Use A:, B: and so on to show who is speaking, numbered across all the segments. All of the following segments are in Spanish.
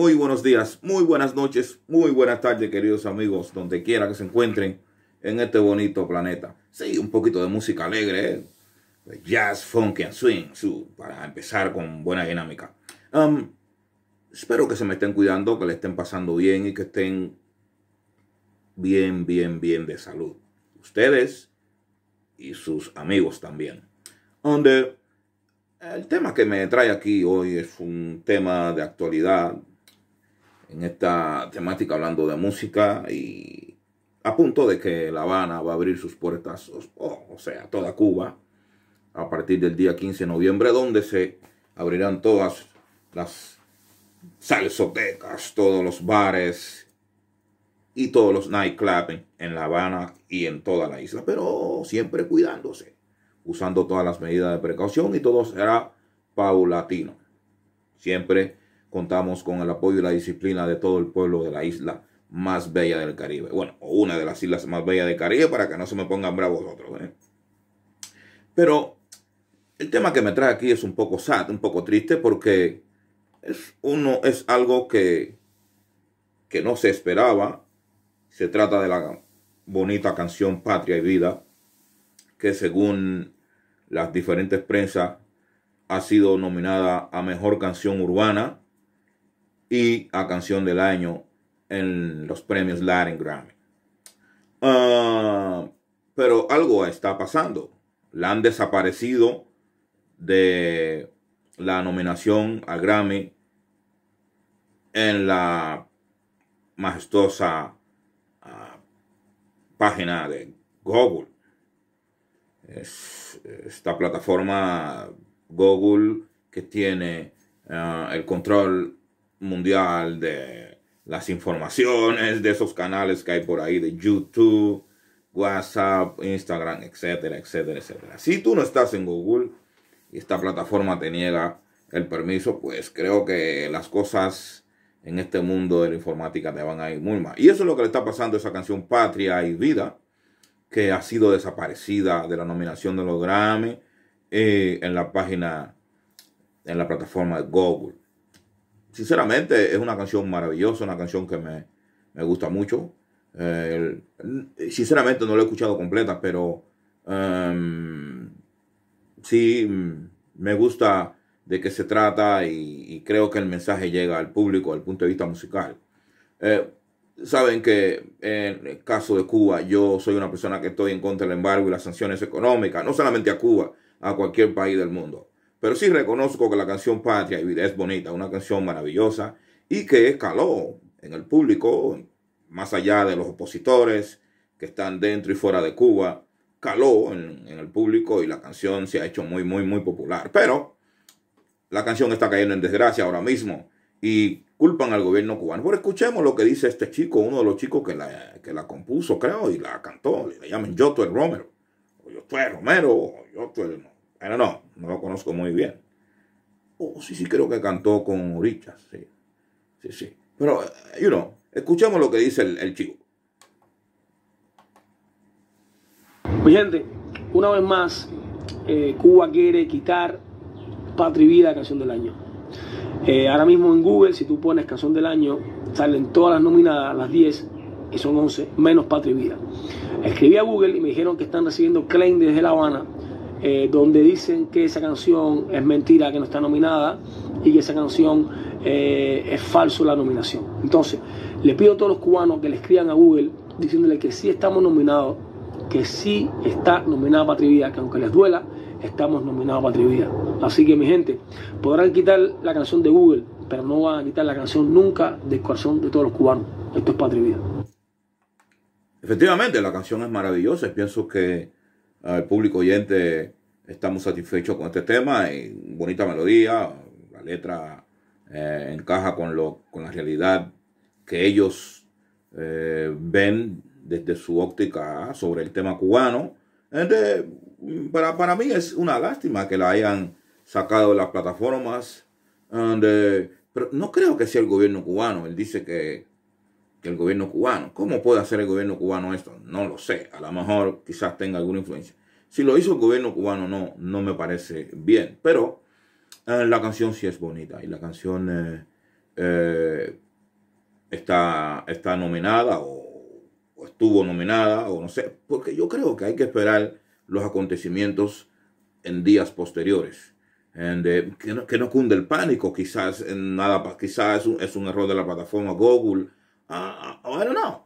A: Muy buenos días, muy buenas noches, muy buenas tardes, queridos amigos, donde quiera que se encuentren en este bonito planeta. Sí, un poquito de música alegre, ¿eh? jazz, funk and swing, para empezar con buena dinámica. Um, espero que se me estén cuidando, que le estén pasando bien y que estén bien, bien, bien de salud. Ustedes y sus amigos también. Donde el tema que me trae aquí hoy es un tema de actualidad en esta temática hablando de música y a punto de que La Habana va a abrir sus puertas, o sea, toda Cuba, a partir del día 15 de noviembre, donde se abrirán todas las salsotecas, todos los bares y todos los nightclubs en La Habana y en toda la isla, pero siempre cuidándose, usando todas las medidas de precaución y todo será paulatino. Siempre contamos con el apoyo y la disciplina de todo el pueblo de la isla más bella del Caribe. Bueno, o una de las islas más bellas del Caribe para que no se me pongan bravos otros. ¿eh? Pero el tema que me trae aquí es un poco sad, un poco triste porque es, uno, es algo que, que no se esperaba. Se trata de la bonita canción Patria y Vida que según las diferentes prensas ha sido nominada a Mejor Canción Urbana y a Canción del Año en los premios Latin Grammy. Ah, pero algo está pasando. La han desaparecido de la nominación a Grammy en la majestuosa ah, página de Google. esta plataforma Google que tiene ah, el control mundial de las informaciones de esos canales que hay por ahí, de YouTube, WhatsApp, Instagram, etcétera, etcétera, etcétera. Si tú no estás en Google y esta plataforma te niega el permiso, pues creo que las cosas en este mundo de la informática te van a ir muy mal. Y eso es lo que le está pasando a esa canción Patria y Vida, que ha sido desaparecida de la nominación de los Grammy eh, en la página, en la plataforma de Google sinceramente es una canción maravillosa, una canción que me, gusta mucho. Eh, sinceramente no la he escuchado completa, pero em, sí me gusta de qué se trata y, creo que el mensaje llega al público al punto de vista musical. Eh, saben que en el caso de Cuba yo soy una persona que estoy en contra del embargo y las sanciones económicas, no solamente a Cuba, a cualquier país del mundo. Pero sí reconozco que la canción Patria y Vida es bonita, una canción maravillosa y que escaló en el público, más allá de los opositores que están dentro y fuera de Cuba, caló en, el público y la canción se ha hecho muy, muy, muy popular. Pero la canción está cayendo en desgracia ahora mismo y culpan al gobierno cubano. Pero escuchemos lo que dice este chico, uno de los chicos que la, que la compuso, creo, y la cantó. Le llaman Yotuel Romero. yo Romero, Romero, o I no, no lo conozco muy bien. Oh, sí, sí, creo que cantó con Richard, sí. Sí, sí. Pero, you know, escuchemos lo que dice el, chico. Mi gente, una vez más, eh, Cuba quiere quitar Patria Vida, canción del año. Eh, ahora mismo en Google, si tú pones canción del año, salen todas las nominadas, las 10, y son 11, menos Patria Vida. Escribí a Google y me dijeron que están recibiendo claim desde La Habana eh, donde dicen que esa canción es mentira, que no está nominada y que esa canción eh, es falso la nominación. Entonces, le pido a todos los cubanos que le escriban a Google diciéndole que sí estamos nominados, que sí está nominada Patrivida, que aunque les duela, estamos nominados Patrivida. Así que mi gente, podrán quitar la canción de Google, pero no van a quitar la canción nunca del corazón de todos los cubanos. Esto es Patrivida. Efectivamente, la canción es maravillosa y pienso que Ah, el público oyente estamos satisfechos con este tema. Y bonita melodía, la letra eh, encaja con, con la realidad que ellos eh, ven desde su óptica sobre el tema cubano. para, mí es una lástima que la hayan sacado de las plataformas. Ah, pero no creo que sea el gobierno cubano. Él dice que que el gobierno cubano. ¿Cómo puede hacer el gobierno cubano esto? No lo sé. A lo mejor quizás tenga alguna influencia. Si lo hizo el gobierno cubano, no, no me parece bien. Pero eh, la canción sí es bonita y la canción eh, eh, está, está nominada o, estuvo nominada o no sé. Porque yo creo que hay que esperar los acontecimientos en días posteriores. que, no, que, cunde el pánico, quizás nada, quizás es es un error de la plataforma Google I, ah, ah, oh, I don't know,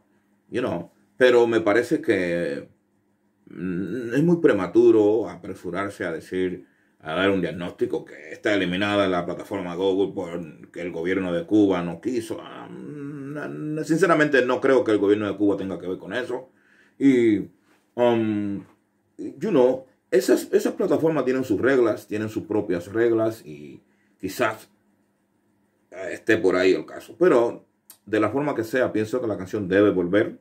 A: you know. Pero me parece que mm, es muy prematuro apresurarse a decir, a dar un diagnóstico que está eliminada la plataforma Google porque el gobierno de Cuba no quiso. Ah, mm, sinceramente no creo que el gobierno de Cuba tenga que ver con eso. Y, um, you know, esas, esas plataformas tienen sus reglas, tienen sus propias reglas y quizás eh, esté por ahí el caso. Pero de la forma que sea, pienso que la canción debe volver,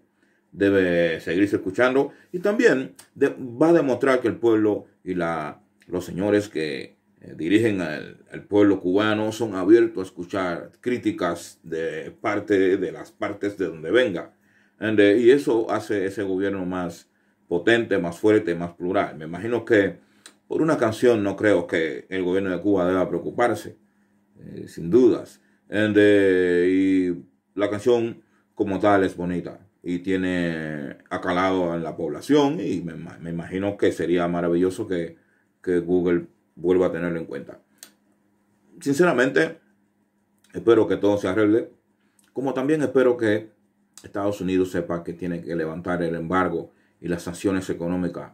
A: debe seguirse escuchando y también va a demostrar que el pueblo y la, los señores que eh, dirigen al, pueblo cubano son abiertos a escuchar críticas de parte de las partes de donde venga. Eh, y eso hace ese gobierno más potente, más fuerte, más plural. Me imagino que por una canción no creo que el gobierno de Cuba deba preocuparse, eh, sin dudas. y la canción como tal es bonita y tiene acalado en la población y me, me imagino que sería maravilloso que, Google vuelva a tenerlo en cuenta. Sinceramente, espero que todo se arregle, como también espero que Estados Unidos sepa que tiene que levantar el embargo y las sanciones económicas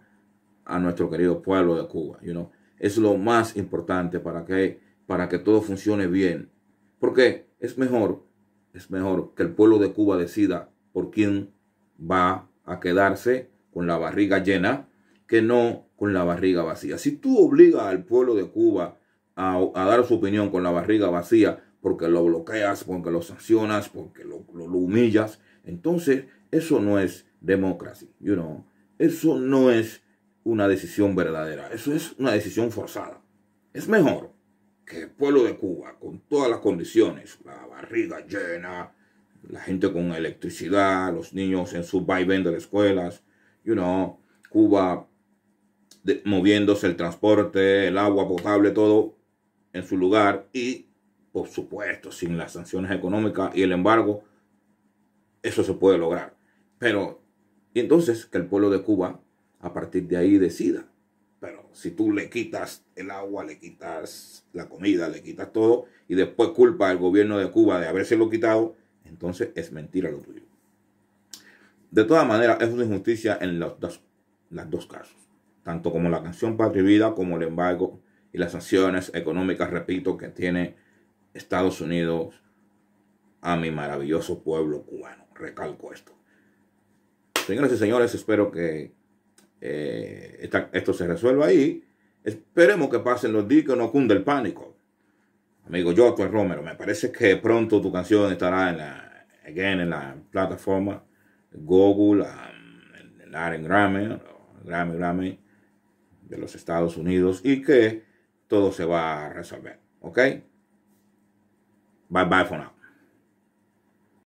A: a nuestro querido pueblo de Cuba. You know? Es lo más importante para que, para que todo funcione bien, porque es mejor es mejor que el pueblo de Cuba decida por quién va a quedarse con la barriga llena que no con la barriga vacía. Si tú obligas al pueblo de Cuba a, dar su opinión con la barriga vacía porque lo bloqueas, porque lo sancionas, porque lo, humillas, entonces eso no es democracia, you know. Eso no es una decisión verdadera, eso es una decisión forzada. Es mejor que el pueblo de Cuba, con todas las condiciones, la barriga llena, la gente con electricidad, los niños en su vaivén de las escuelas, you know, Cuba moviéndose el transporte, el agua potable, todo en su lugar y, por supuesto, sin las sanciones económicas y el embargo, eso se puede lograr. Pero, y entonces que el pueblo de Cuba a partir de ahí decida pero si tú le quitas el agua, le quitas la comida, le quitas todo y después culpa al gobierno de Cuba de habérselo quitado, entonces es mentira lo tuyo. De todas maneras, es una injusticia en los dos, las dos casos. Tanto como la canción Patria y Vida, como el embargo y las sanciones económicas, repito, que tiene Estados Unidos a mi maravilloso pueblo cubano. Recalco esto. Señoras y señores, espero que eh, esto se resuelva ahí. Esperemos que pasen los días que no cunda el pánico. Amigo yo. tu Romero, me parece que pronto tu canción estará en la, again, en la plataforma Google, um, en la Grammy, Grammy, Grammy de los Estados Unidos y que todo se va a resolver. ¿Ok? Bye bye for now.